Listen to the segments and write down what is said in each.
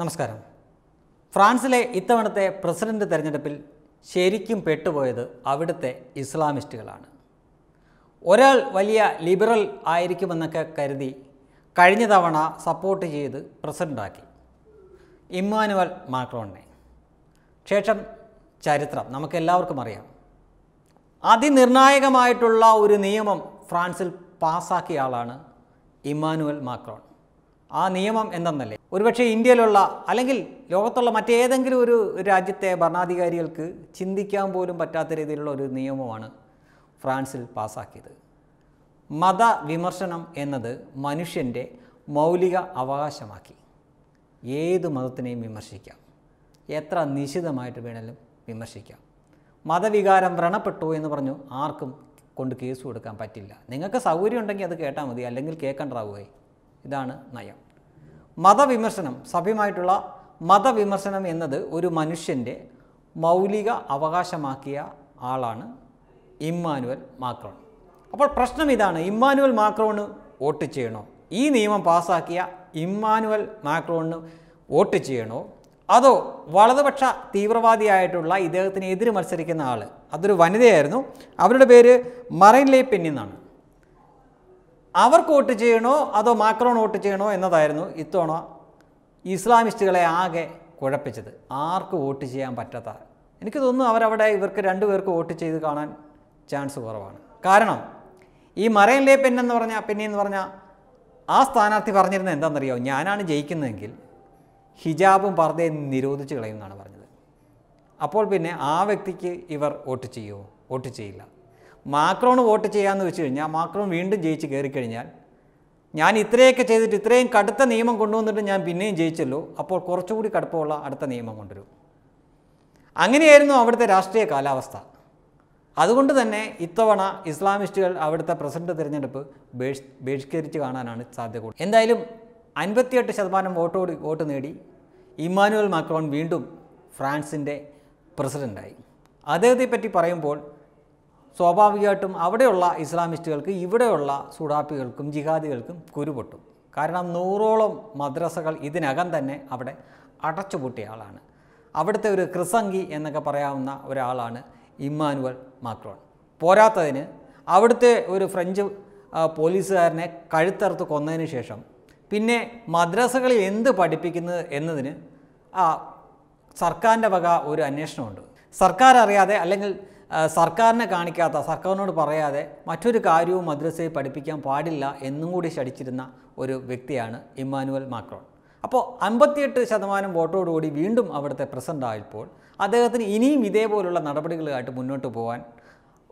നമസ്കാരം ഫ്രാൻസിലെ ഇത്തവണത്തെ പ്രസിഡന്റ് തെരഞ്ഞെടുപ്പിൽ ശരിക്കും പെട്ടുപോയത് അവിടുത്തെ ഇസ്ലാമിസ്റ്റുകളാണ് ഒരാൾ വലിയ ലിബറൽ ആയിരിക്കുമെന്നൊക്കെ കരുതി കഴിഞ്ഞ തവണ സപ്പോർട്ട് ചെയ്ത് പ്രസിഡൻ്റാക്കി ഇമ്മാനുവൽ മാക്രോണിനെ ശേഷം ചരിത്രം നമുക്കെല്ലാവർക്കും അറിയാം അതിനിർണായകമായിട്ടുള്ള ഒരു നിയമം ഫ്രാൻസിൽ പാസ്സാക്കിയ ആളാണ് ഇമ്മാനുവൽ മാക്രോൺ ആ നിയമം എന്തെന്നല്ലേ ഒരുപക്ഷെ ഇന്ത്യയിലുള്ള അല്ലെങ്കിൽ ലോകത്തുള്ള മറ്റേതെങ്കിലും ഒരു രാജ്യത്തെ ഭരണാധികാരികൾക്ക് ചിന്തിക്കാൻ പോലും പറ്റാത്ത രീതിയിലുള്ള ഒരു നിയമമാണ് ഫ്രാൻസിൽ പാസ്സാക്കിയത് മതവിമർശനം എന്നത് മനുഷ്യൻ്റെ മൗലിക അവകാശമാക്കി ഏത് മതത്തിനെയും വിമർശിക്കാം എത്ര നിശിതമായിട്ട് വേണമെങ്കിലും വിമർശിക്കാം മതവികാരം വ്രണപ്പെട്ടു എന്ന് പറഞ്ഞു ആർക്കും കൊണ്ട് കേസ് കൊടുക്കാൻ പറ്റില്ല നിങ്ങൾക്ക് സൗകര്യം ഉണ്ടെങ്കിൽ അത് കേട്ടാൽ മതി അല്ലെങ്കിൽ കേൾക്കണ്ടാവുകയെ ഇതാണ് നയം മതവിമർശനം സഭ്യമായിട്ടുള്ള മതവിമർശനം എന്നത് ഒരു മനുഷ്യൻ്റെ മൗലിക അവകാശമാക്കിയ ആളാണ് ഇമ്മാനുവൽ മാക്രോൺ അപ്പോൾ പ്രശ്നം ഇതാണ് ഇമ്മാനുവൽ മാക്രോണ് വോട്ട് ചെയ്യണോ ഈ നിയമം പാസാക്കിയ ഇമ്മാനുവൽ മാക്രോണ് വോട്ട് ചെയ്യണോ അതോ വലതുപക്ഷ തീവ്രവാദിയായിട്ടുള്ള ഇദ്ദേഹത്തിന് എതിര് മത്സരിക്കുന്ന ആൾ അതൊരു വനിതയായിരുന്നു അവരുടെ പേര് മറൈൻ എന്നാണ് അവർക്ക് വോട്ട് ചെയ്യണോ അതോ മാക്രോൺ വോട്ട് ചെയ്യണോ എന്നതായിരുന്നു ഇത്തവണ ഇസ്ലാമിസ്റ്റുകളെ ആകെ കുഴപ്പിച്ചത് ആർക്ക് വോട്ട് ചെയ്യാൻ പറ്റാത്ത എനിക്ക് തോന്നുന്നു അവരവിടെ ഇവർക്ക് രണ്ടുപേർക്ക് വോട്ട് ചെയ്ത് കാണാൻ ചാൻസ് കുറവാണ് കാരണം ഈ മറൈൻ ലേ പെന്നെന്ന് പറഞ്ഞാൽ പിന്നെയെന്ന് പറഞ്ഞാൽ ആ സ്ഥാനാർത്ഥി പറഞ്ഞിരുന്നത് എന്താണെന്നറിയോ ഞാനാണ് ജയിക്കുന്നതെങ്കിൽ ഹിജാബും പർദ്ദയും നിരോധിച്ച് കളയുമെന്നാണ് പറഞ്ഞത് അപ്പോൾ പിന്നെ ആ വ്യക്തിക്ക് ഇവർ വോട്ട് ചെയ്യുമോ വോട്ട് ചെയ്യില്ല മാക്രോൺ വോട്ട് ചെയ്യാമെന്ന് വെച്ച് കഴിഞ്ഞാൽ മാക്രോൺ വീണ്ടും ജയിച്ച് കയറിക്കഴിഞ്ഞാൽ ഞാൻ ഇത്രയൊക്കെ ചെയ്തിട്ട് ഇത്രയും കടുത്ത നിയമം കൊണ്ടുവന്നിട്ട് ഞാൻ പിന്നെയും ജയിച്ചല്ലോ അപ്പോൾ കുറച്ചുകൂടി കടുപ്പമുള്ള അടുത്ത നിയമം കൊണ്ടുവരും അങ്ങനെയായിരുന്നു അവിടുത്തെ രാഷ്ട്രീയ കാലാവസ്ഥ അതുകൊണ്ട് തന്നെ ഇത്തവണ ഇസ്ലാമിസ്റ്റുകൾ അവിടുത്തെ പ്രസിഡന്റ് തിരഞ്ഞെടുപ്പ് ബഹിഷ്കരിച്ച് കാണാനാണ് സാധ്യത കൂടുതൽ എന്തായാലും അൻപത്തിയെട്ട് ശതമാനം വോട്ടോട് വോട്ട് നേടി ഇമ്മാനുവൽ മാക്രോൺ വീണ്ടും ഫ്രാൻസിൻ്റെ പ്രസിഡൻ്റായി പറ്റി പറയുമ്പോൾ സ്വാഭാവികമായിട്ടും അവിടെയുള്ള ഇസ്ലാമിസ്റ്റുകൾക്ക് ഇവിടെയുള്ള സുഡാപ്പികൾക്കും ജിഹാദികൾക്കും കുരുപൊട്ടും കാരണം നൂറോളം മദ്രസകൾ ഇതിനകം തന്നെ അവിടെ അടച്ചുപൂട്ടിയ ആളാണ് അവിടുത്തെ ഒരു ക്രിസംഗി എന്നൊക്കെ പറയാവുന്ന ഒരാളാണ് ഇമ്മാനുവൽ മാക്രോൺ പോരാത്തതിന് അവിടുത്തെ ഒരു ഫ്രഞ്ച് പോലീസുകാരനെ കഴുത്തറുത്ത് കൊന്നതിന് ശേഷം പിന്നെ മദ്രസകളിൽ എന്ത് പഠിപ്പിക്കുന്നത് എന്നതിന് ആ സർക്കാരിൻ്റെ വക ഒരു അന്വേഷണമുണ്ട് സർക്കാർ അറിയാതെ അല്ലെങ്കിൽ സർക്കാരിനെ കാണിക്കാത്ത സർക്കാരിനോട് പറയാതെ മറ്റൊരു കാര്യവും മദ്രസയിൽ പഠിപ്പിക്കാൻ പാടില്ല എന്നും കൂടി ശടിച്ചിരുന്ന ഒരു വ്യക്തിയാണ് ഇമ്മാനുവൽ മാക്രോൺ അപ്പോൾ അമ്പത്തിയെട്ട് ശതമാനം വോട്ടോടുകൂടി വീണ്ടും അവിടുത്തെ പ്രസിഡന്റ് ആയപ്പോൾ അദ്ദേഹത്തിന് ഇനിയും ഇതേപോലുള്ള നടപടികളുമായിട്ട് മുന്നോട്ട് പോകാൻ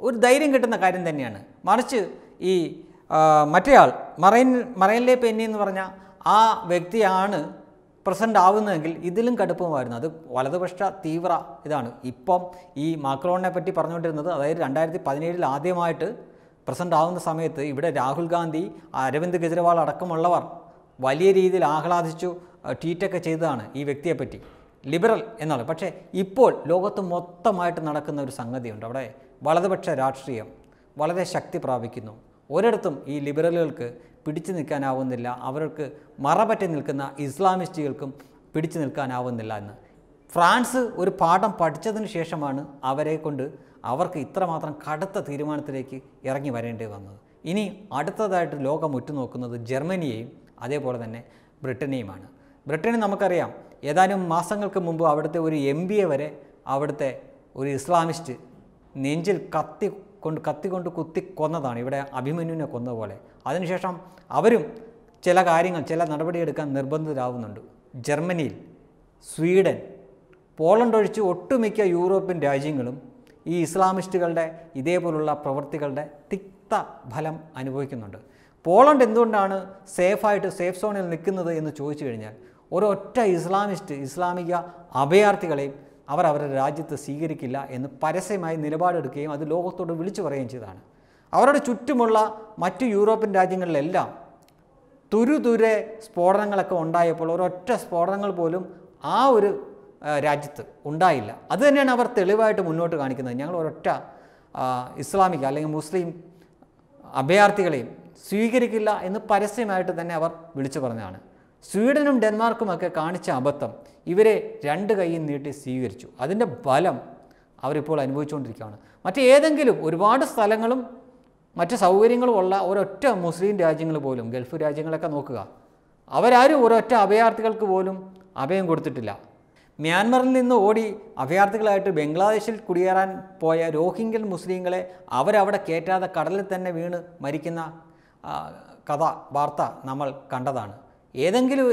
ഒരു ധൈര്യം കിട്ടുന്ന കാര്യം തന്നെയാണ് മറിച്ച് ഈ മറ്റേയാൾ മറൈൻ മറൈനിലെ പെന്നി എന്ന് പറഞ്ഞ ആ വ്യക്തിയാണ് പ്രസൻ്റ് ആവുന്നതെങ്കിൽ ഇതിലും കടുപ്പമായിരുന്നു അത് വലതുപക്ഷ തീവ്ര ഇതാണ് ഇപ്പം ഈ മാക്രോണിനെ പറ്റി പറഞ്ഞുകൊണ്ടിരുന്നത് അതായത് രണ്ടായിരത്തി പതിനേഴിൽ ആദ്യമായിട്ട് പ്രസൻ്റ് ആവുന്ന സമയത്ത് ഇവിടെ രാഹുൽ ഗാന്ധി അരവിന്ദ് കെജ്രിവാൾ അടക്കമുള്ളവർ വലിയ രീതിയിൽ ആഹ്ലാദിച്ചു ട്വീറ്റൊക്കെ ചെയ്തതാണ് ഈ വ്യക്തിയെപ്പറ്റി ലിബറൽ എന്നാണ് പക്ഷേ ഇപ്പോൾ ലോകത്ത് മൊത്തമായിട്ട് നടക്കുന്ന ഒരു സംഗതിയുണ്ട് അവിടെ വലതുപക്ഷ രാഷ്ട്രീയം വളരെ ശക്തി പ്രാപിക്കുന്നു ഒരിടത്തും ഈ ലിബറലുകൾക്ക് പിടിച്ചു നിൽക്കാനാവുന്നില്ല അവർക്ക് മറപറ്റി നിൽക്കുന്ന ഇസ്ലാമിസ്റ്റുകൾക്കും പിടിച്ചു നിൽക്കാനാവുന്നില്ല എന്ന് ഫ്രാൻസ് ഒരു പാഠം പഠിച്ചതിന് ശേഷമാണ് അവരെ കൊണ്ട് അവർക്ക് ഇത്രമാത്രം കടുത്ത തീരുമാനത്തിലേക്ക് ഇറങ്ങി വരേണ്ടി വന്നത് ഇനി അടുത്തതായിട്ട് ലോകം ഉറ്റുനോക്കുന്നത് ജർമ്മനിയെയും അതേപോലെ തന്നെ ബ്രിട്ടനെയുമാണ് ബ്രിട്ടനെ നമുക്കറിയാം ഏതാനും മാസങ്ങൾക്ക് മുമ്പ് അവിടുത്തെ ഒരു എം വരെ അവിടുത്തെ ഒരു ഇസ്ലാമിസ്റ്റ് നെഞ്ചിൽ കത്തി കൊണ്ട് കത്തിക്കൊണ്ട് കുത്തി കൊന്നതാണ് ഇവിടെ അഭിമന്യുവിനെ കൊന്ന പോലെ അതിനുശേഷം അവരും ചില കാര്യങ്ങൾ ചില നടപടിയെടുക്കാൻ നിർബന്ധിതരാകുന്നുണ്ട് ജർമ്മനിയിൽ സ്വീഡൻ പോളണ്ട് ഒഴിച്ച് ഒട്ടുമിക്ക യൂറോപ്യൻ രാജ്യങ്ങളും ഈ ഇസ്ലാമിസ്റ്റുകളുടെ ഇതേപോലുള്ള പ്രവൃത്തികളുടെ തിക്ത ഫലം അനുഭവിക്കുന്നുണ്ട് പോളണ്ട് എന്തുകൊണ്ടാണ് സേഫായിട്ട് സേഫ് സോണിൽ നിൽക്കുന്നത് എന്ന് ചോദിച്ചു കഴിഞ്ഞാൽ ഒരൊറ്റ ഇസ്ലാമിസ്റ്റ് ഇസ്ലാമിക അഭയാർത്ഥികളെയും അവർ അവരുടെ രാജ്യത്ത് സ്വീകരിക്കില്ല എന്ന് പരസ്യമായി നിലപാടെടുക്കുകയും അത് ലോകത്തോട് വിളിച്ചു പറയുകയും ചെയ്തതാണ് അവരുടെ ചുറ്റുമുള്ള മറ്റു യൂറോപ്യൻ രാജ്യങ്ങളിലെല്ലാം തുരുതുരെ സ്ഫോടനങ്ങളൊക്കെ ഉണ്ടായപ്പോൾ ഒരൊറ്റ സ്ഫോടനങ്ങൾ പോലും ആ ഒരു രാജ്യത്ത് ഉണ്ടായില്ല അത് തന്നെയാണ് അവർ തെളിവായിട്ട് മുന്നോട്ട് കാണിക്കുന്നത് ഞങ്ങൾ ഒരൊറ്റ ഇസ്ലാമിക അല്ലെങ്കിൽ മുസ്ലിം അഭയാർത്ഥികളെയും സ്വീകരിക്കില്ല എന്ന് പരസ്യമായിട്ട് തന്നെ അവർ വിളിച്ചു പറഞ്ഞതാണ് സ്വീഡനും ഡെൻമാർക്കുമൊക്കെ കാണിച്ച അബദ്ധം ഇവരെ രണ്ട് കൈയും നീട്ടി സ്വീകരിച്ചു അതിൻ്റെ ഫലം അവരിപ്പോൾ അനുഭവിച്ചുകൊണ്ടിരിക്കുകയാണ് മറ്റേതെങ്കിലും ഒരുപാട് സ്ഥലങ്ങളും മറ്റ് സൗകര്യങ്ങളും ഉള്ള ഒരൊറ്റ മുസ്ലിം രാജ്യങ്ങൾ പോലും ഗൾഫ് രാജ്യങ്ങളൊക്കെ നോക്കുക അവരാരും ഒരൊറ്റ അഭയാർത്ഥികൾക്ക് പോലും അഭയം കൊടുത്തിട്ടില്ല മ്യാൻമറിൽ നിന്ന് ഓടി അഭയാർത്ഥികളായിട്ട് ബംഗ്ലാദേശിൽ കുടിയേറാൻ പോയ രോഹിംഗ്യൻ മുസ്ലിങ്ങളെ അവരവിടെ കയറ്റാതെ കടലിൽ തന്നെ വീണ് മരിക്കുന്ന കഥ വാർത്ത നമ്മൾ കണ്ടതാണ് ഏതെങ്കിലും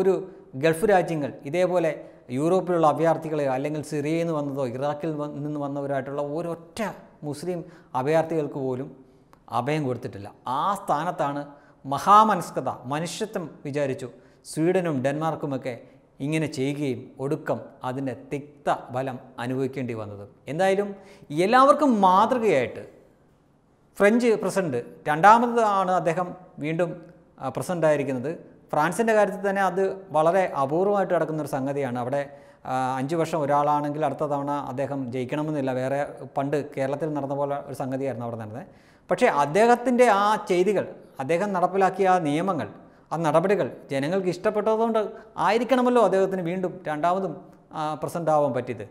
ഒരു ഗൾഫ് രാജ്യങ്ങൾ ഇതേപോലെ യൂറോപ്പിലുള്ള അഭയാർത്ഥികളെയോ അല്ലെങ്കിൽ സിറിയയിൽ നിന്ന് വന്നതോ ഇറാഖിൽ നിന്ന് വന്നവരായിട്ടുള്ള ഒരൊറ്റ മുസ്ലിം അഭയാർത്ഥികൾക്ക് പോലും അഭയം കൊടുത്തിട്ടില്ല ആ സ്ഥാനത്താണ് മഹാമനസ്കത മനുഷ്യത്വം വിചാരിച്ചു സ്വീഡനും ഡെൻമാർക്കുമൊക്കെ ഇങ്ങനെ ചെയ്യുകയും ഒടുക്കം അതിൻ്റെ തിക്ത ഫലം അനുഭവിക്കേണ്ടി വന്നത് എന്തായാലും എല്ലാവർക്കും മാതൃകയായിട്ട് ഫ്രഞ്ച് പ്രസിഡന്റ് രണ്ടാമതാണ് അദ്ദേഹം വീണ്ടും പ്രസിഡൻ്റായിരിക്കുന്നത് ഫ്രാൻസിൻ്റെ കാര്യത്തിൽ തന്നെ അത് വളരെ അപൂർവമായിട്ട് നടക്കുന്നൊരു സംഗതിയാണ് അവിടെ അഞ്ച് വർഷം ഒരാളാണെങ്കിൽ അടുത്ത തവണ അദ്ദേഹം ജയിക്കണമെന്നില്ല വേറെ പണ്ട് കേരളത്തിൽ നടന്ന പോലെ ഒരു സംഗതിയായിരുന്നു അവിടെ നടന്നത് പക്ഷേ അദ്ദേഹത്തിൻ്റെ ആ ചെയ്തികൾ അദ്ദേഹം നടപ്പിലാക്കിയ ആ നിയമങ്ങൾ ആ നടപടികൾ ജനങ്ങൾക്ക് ഇഷ്ടപ്പെട്ടതുകൊണ്ട് ആയിരിക്കണമല്ലോ അദ്ദേഹത്തിന് വീണ്ടും രണ്ടാമതും പ്രസൻ്റ് ആവാൻ പറ്റിയത്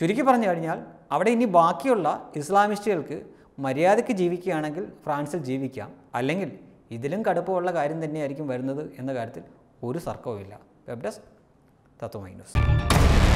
ചുരുക്കി പറഞ്ഞു കഴിഞ്ഞാൽ അവിടെ ഇനി ബാക്കിയുള്ള ഇസ്ലാമിസ്റ്റുകൾക്ക് മര്യാദയ്ക്ക് ജീവിക്കുകയാണെങ്കിൽ ഫ്രാൻസിൽ ജീവിക്കാം അല്ലെങ്കിൽ ഇതിലും കടുപ്പമുള്ള കാര്യം തന്നെയായിരിക്കും വരുന്നത് എന്ന കാര്യത്തിൽ ഒരു ഇല്ല വെബ് ഡെസ്ക് തത്വമൈ ന്യൂസ്